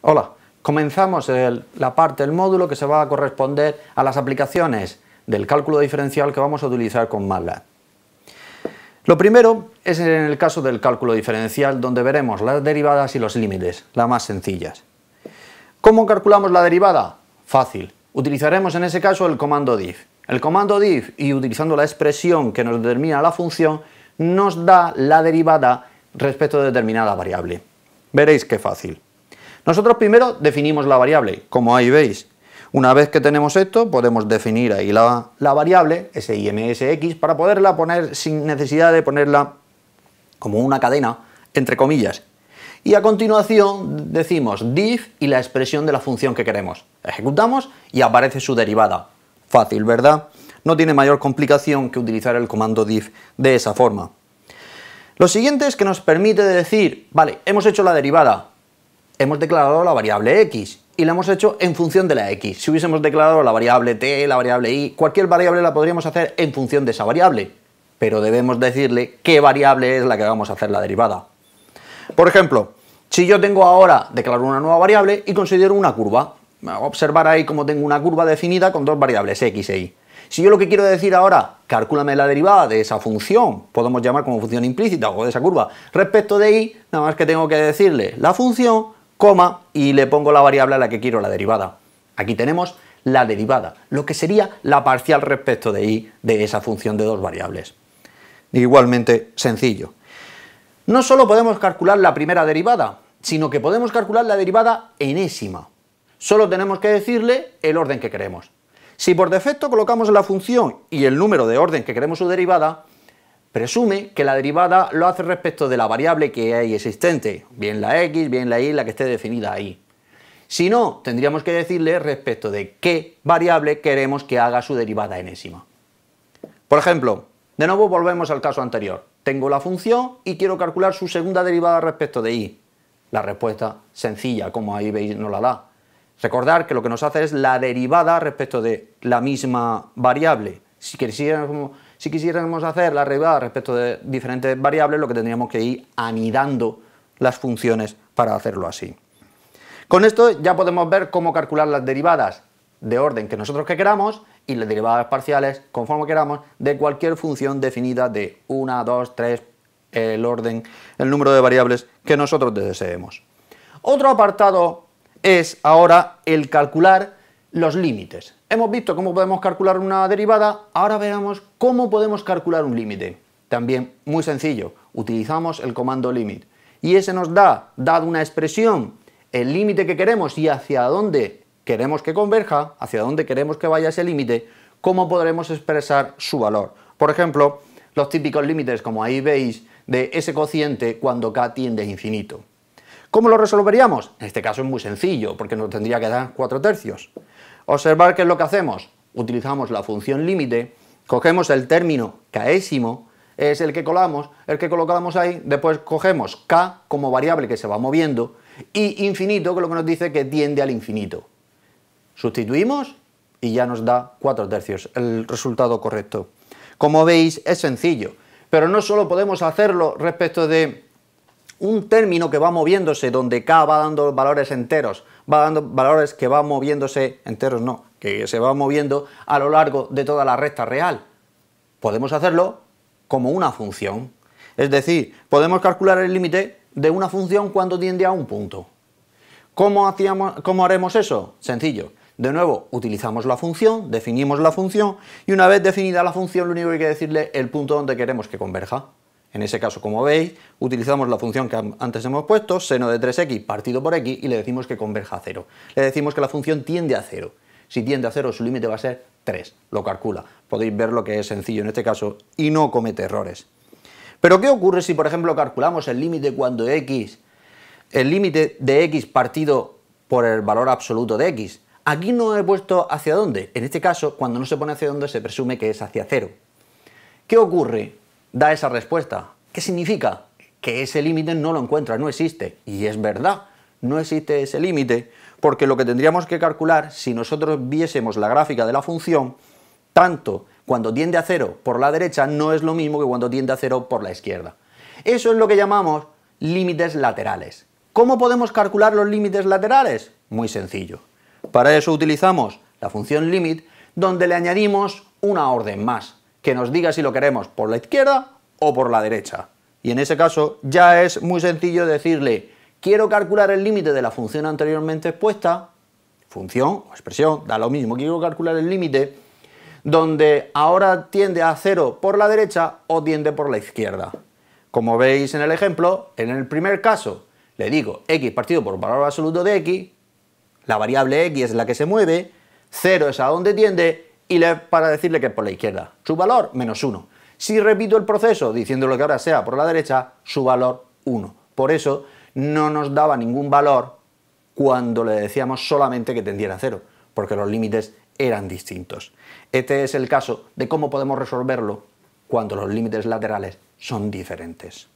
Hola, comenzamos la parte del módulo que se va a corresponder a las aplicaciones del cálculo diferencial que vamos a utilizar con MATLAB. Lo primero es en el caso del cálculo diferencial, donde veremos las derivadas y los límites, las más sencillas. ¿Cómo calculamos la derivada? Fácil. Utilizaremos en ese caso el comando div. El comando div y utilizando la expresión que nos determina la función, nos da la derivada respecto de determinada variable. Veréis qué fácil. Nosotros primero definimos la variable, como ahí veis. Una vez que tenemos esto, podemos definir ahí la, la variable, SIMSX, para poderla poner sin necesidad de ponerla como una cadena, entre comillas. Y a continuación decimos div y la expresión de la función que queremos. Ejecutamos y aparece su derivada. Fácil, ¿verdad? No tiene mayor complicación que utilizar el comando div de esa forma. Lo siguiente es que nos permite decir, vale, hemos hecho la derivada, hemos declarado la variable x y la hemos hecho en función de la x. Si hubiésemos declarado la variable t, la variable y, cualquier variable la podríamos hacer en función de esa variable, pero debemos decirle qué variable es la que vamos a hacer la derivada. Por ejemplo, si yo tengo ahora, declaro una nueva variable y considero una curva, observar ahí como tengo una curva definida con dos variables x e y. Si yo lo que quiero decir ahora, cálculame la derivada de esa función, podemos llamar como función implícita o de esa curva, respecto de y, nada más que tengo que decirle la función coma y le pongo la variable a la que quiero la derivada. Aquí tenemos la derivada, lo que sería la parcial respecto de i de esa función de dos variables. Igualmente sencillo. No solo podemos calcular la primera derivada, sino que podemos calcular la derivada enésima. Solo tenemos que decirle el orden que queremos. Si por defecto colocamos la función y el número de orden que queremos su derivada, Presume que la derivada lo hace respecto de la variable que hay existente, bien la x, bien la y, la que esté definida ahí. Si no, tendríamos que decirle respecto de qué variable queremos que haga su derivada enésima. Por ejemplo, de nuevo volvemos al caso anterior. Tengo la función y quiero calcular su segunda derivada respecto de y. La respuesta sencilla, como ahí veis, no la da. Recordar que lo que nos hace es la derivada respecto de la misma variable. Si quisiéramos si quisiéramos hacer la derivada respecto de diferentes variables, lo que tendríamos que ir anidando las funciones para hacerlo así. Con esto ya podemos ver cómo calcular las derivadas de orden que nosotros queramos y las derivadas parciales conforme queramos de cualquier función definida de 1, 2, 3, el orden, el número de variables que nosotros deseemos. Otro apartado es ahora el calcular los límites. Hemos visto cómo podemos calcular una derivada, ahora veamos cómo podemos calcular un límite. También muy sencillo, utilizamos el comando limit y ese nos da, dado una expresión, el límite que queremos y hacia dónde queremos que converja, hacia dónde queremos que vaya ese límite, cómo podremos expresar su valor. Por ejemplo, los típicos límites, como ahí veis, de ese cociente cuando k tiende a infinito. ¿Cómo lo resolveríamos? En este caso es muy sencillo, porque nos tendría que dar 4 tercios. Observar qué es lo que hacemos. Utilizamos la función límite, cogemos el término késimo, es el que colamos, el que colocamos ahí, después cogemos k como variable que se va moviendo y infinito, que es lo que nos dice que tiende al infinito. Sustituimos y ya nos da 4 tercios, el resultado correcto. Como veis, es sencillo, pero no solo podemos hacerlo respecto de un término que va moviéndose, donde K va dando valores enteros, va dando valores que va moviéndose, enteros no, que se va moviendo a lo largo de toda la recta real. Podemos hacerlo como una función. Es decir, podemos calcular el límite de una función cuando tiende a un punto. ¿Cómo, hacíamos, haremos eso? Sencillo. De nuevo, utilizamos la función, definimos la función y una vez definida la función lo único que hay que decirle es el punto donde queremos que converja. En ese caso, como veis, utilizamos la función que antes hemos puesto, seno de 3x partido por x, y le decimos que converja a 0. Le decimos que la función tiende a 0. Si tiende a 0, su límite va a ser 3. Lo calcula. Podéis ver lo que es sencillo en este caso y no comete errores. Pero ¿qué ocurre si, por ejemplo, calculamos el límite cuando x, el límite de x partido por el valor absoluto de x? Aquí no he puesto hacia dónde. En este caso, cuando no se pone hacia dónde, se presume que es hacia 0. ¿Qué ocurre? da esa respuesta. ¿Qué significa? Que ese límite no lo encuentra, no existe. Y es verdad, no existe ese límite, porque lo que tendríamos que calcular si nosotros viésemos la gráfica de la función, tanto cuando tiende a cero por la derecha no es lo mismo que cuando tiende a cero por la izquierda. Eso es lo que llamamos límites laterales. ¿Cómo podemos calcular los límites laterales? Muy sencillo. Para eso utilizamos la función limit, donde le añadimos una orden más que nos diga si lo queremos por la izquierda o por la derecha. Y en ese caso ya es muy sencillo decirle, quiero calcular el límite de la función anteriormente expuesta, función o expresión, da lo mismo, quiero calcular el límite, donde ahora tiende a cero por la derecha o tiende por la izquierda. Como veis en el ejemplo, en el primer caso le digo x partido por valor absoluto de x, la variable x es la que se mueve, 0 es a donde tiende y le, para decirle que es por la izquierda. Su valor, menos 1. Si repito el proceso diciéndolo que ahora sea por la derecha, su valor 1. Por eso no nos daba ningún valor cuando le decíamos solamente que tendiera 0, porque los límites eran distintos. Este es el caso de cómo podemos resolverlo cuando los límites laterales son diferentes.